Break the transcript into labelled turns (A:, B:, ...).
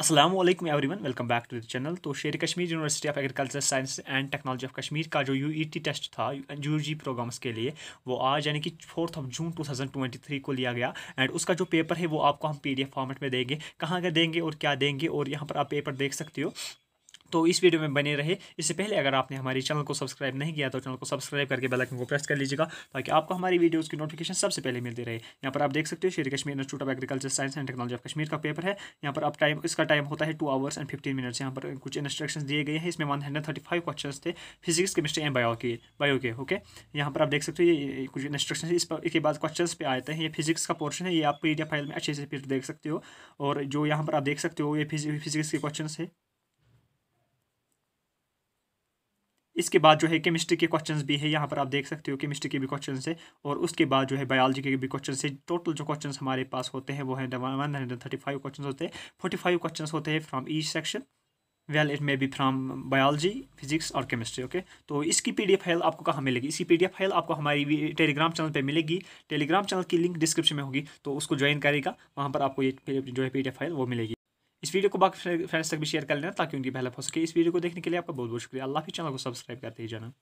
A: Aslam everyone welcome back to the channel तो Sher Kashmir university of agriculture science and technology of Kashmir का जो U E T test था U G programs के लिए वो आज यानी कि fourth of June two thousand twenty three को लिया गया एंड उसका जो पेपर है वो आपको हम पी डी एफ फॉर्मेट में देंगे कहाँ का देंगे और क्या देंगे और यहाँ पर आप पेपर देख सकते हो तो इस वीडियो में बने रहे इससे पहले अगर आपने हमारे चैनल को सब्सक्राइब नहीं किया तो चैनल को सब्सक्राइब करके बेलाइकन को प्रेस कर लीजिएगा ताकि आपको हमारी वीडियोज़ की नोटिफिकेशन सबसे पहले मिलती रहे यहाँ पर आप देख सकते हो Shri Kashmir institute of agriculture science and technology of Kashmir का पेपर है यहाँ पर आप टाइम इसका टाइम होता है two hours and fifteen minutes यहाँ पर कुछ इंस्ट्रक्शन दिए गए हैं इसमें one hundred thirty five question थे फिजिक्स केमिस्ट्री एंड बायो के बायो के ओके यहाँ पर आप देख सकते हो ये कुछ इंस्ट्रक्शन इस पर इसके बाद क्वेश्चन पे आते हैं ये फिजिक्स का पोर्शन है ये आप पी फाइल में अच्छे से फिर देख सकते हो और जो यहाँ पर आप देख सकते हो ये फिजिक्स के क्वेश्चन है इसके बाद जो है केमिस्ट्री के क्वेश्चंस भी है यहाँ पर आप देख सकते हो केमिस्ट्री के भी क्वेश्चन है और उसके बाद जो है बायोलॉजी के भी क्वेश्चन है टोटल जो क्वेश्चन हमारे पास होते हैं वो है one hundred thirty five question होते हैं फोर्टी फाइव क्वेश्चन होते हैं from each section well it may be from biology physics और केमिस्ट्री ओके तो इसकी एफ फाइल आपको कहाँ मिलेगी इसकी एफ फाइल आपको हमारी टेलीग्राम चैनल पर मिलेगी टेलीग्राम चैनल की लिंक डिस्क्रिप्शन में होगी तो उसको ज्वाइन करेगा वहाँ पर आपको ये जो है एफ फाइल वो मिलेगी इस वीडियो को बाकी फ्रेंड्स तक भी शेयर कर लेना ताकि उनकी हेल्प हो सके इस वीडियो को देखने के लिए आपका बहुत बहुत शुक्रिया अल्लाह के चैनल को सब्सक्राइब करते ही जाना